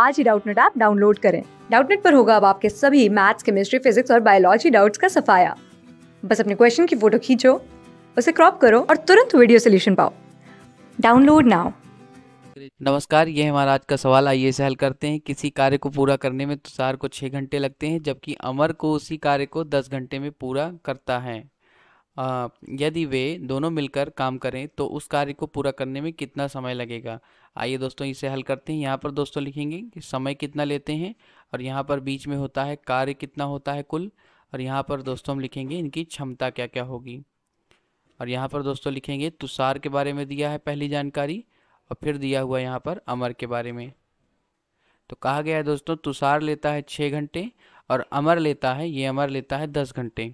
आज ही Doubtnut app download करें डाउटनेट पर होगा अब आपके सभी मैथ्स केमिस्ट्री फिजिक्स और बायोलॉजी डाउट्स का सफाया बस अपने क्वेश्चन की फोटो खींचो उसे क्रॉप करो और तुरंत वीडियो सोल्यूशन पाओ डाउनलोड नाउ नमस्कार ये हमारा आज का सवाल आइए से हल करते हैं किसी कार्य को पूरा करने में तुषार तो को छः घंटे लगते हैं जबकि अमर को उसी कार्य को दस घंटे में पूरा करता है यदि वे दोनों मिलकर काम करें तो उस कार्य को पूरा करने में कितना समय लगेगा आइए दोस्तों इसे हल करते हैं यहाँ पर दोस्तों लिखेंगे कि समय कितना लेते हैं और यहाँ पर बीच में होता है कार्य कितना होता है कुल और यहाँ पर दोस्तों हम लिखेंगे इनकी क्षमता क्या क्या होगी और यहाँ पर दोस्तों लिखेंगे तुषार के बारे में दिया है पहली जानकारी और फिर दिया हुआ यहाँ पर अमर के बारे में तो कहा गया है दोस्तों तुषार लेता है छः घंटे और अमर लेता है ये अमर लेता है दस घंटे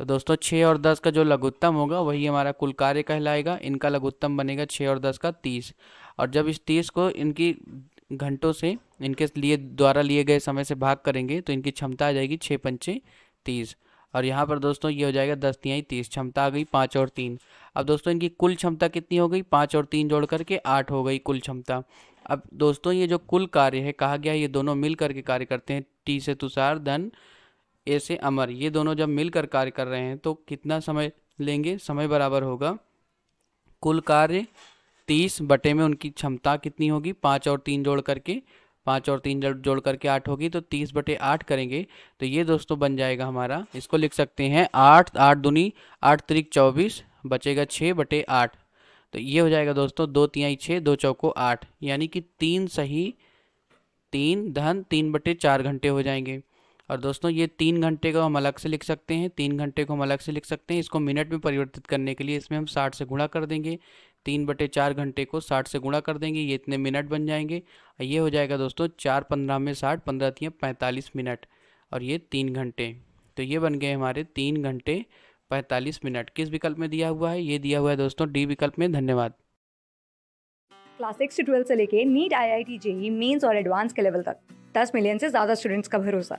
तो दोस्तों छः और दस का जो लघुत्तम होगा वही हमारा कुल कार्य कहलाएगा इनका लघुत्तम बनेगा छः और दस का तीस और जब इस तीस को इनकी घंटों से इनके लिए द्वारा लिए गए समय से भाग करेंगे तो इनकी क्षमता आ जाएगी छः पंचे तीस और यहाँ पर दोस्तों ये हो जाएगा दस तिहाई तीस क्षमता आ गई पाँच और तीन अब दोस्तों इनकी कुल क्षमता कितनी हो गई पाँच और तीन जोड़ करके आठ हो गई कुल क्षमता अब दोस्तों ये जो कुल कार्य है कहा गया ये दोनों मिल करके कार्य करते हैं टी से तुषार धन ए से अमर ये दोनों जब मिलकर कार्य कर रहे हैं तो कितना समय लेंगे समय बराबर होगा कुल कार्य तीस बटे में उनकी क्षमता कितनी होगी पाँच और तीन जोड़ करके पाँच और तीन जोड़ करके आठ होगी तो तीस बटे आठ करेंगे तो ये दोस्तों बन जाएगा हमारा इसको लिख सकते हैं आठ आठ दूनी आठ तरीक चौबीस बचेगा छः बटे आठ तो ये हो जाएगा दोस्तों दो तिहाई छः दो चौको आठ यानी कि तीन सही तीन धन तीन बटे चार घंटे हो जाएंगे और दोस्तों ये तीन घंटे को हम अलग से लिख सकते हैं तीन घंटे को हम अलग से लिख सकते हैं इसको मिनट में परिवर्तित करने के लिए इसमें हम साठ से गुणा कर देंगे तीन बटे चार घंटे को साठ से गुणा कर देंगे ये इतने मिनट बन जाएंगे और ये हो जाएगा दोस्तों चार पंद्रह में साठ पंद्रह तीन पैंतालीस मिनट और ये तीन घंटे तो ये बन गए हमारे तीन घंटे पैंतालीस मिनट किस विकल्प में दिया हुआ है ये दिया हुआ है दोस्तों डी विकल्प में धन्यवाद क्लास सिक्स से ट्वेल्थ से लेके NEET I I T JEE mains और एडवांस के लेवल तक दस मिलियन से ज़्यादा स्टूडेंट्स का भरोसा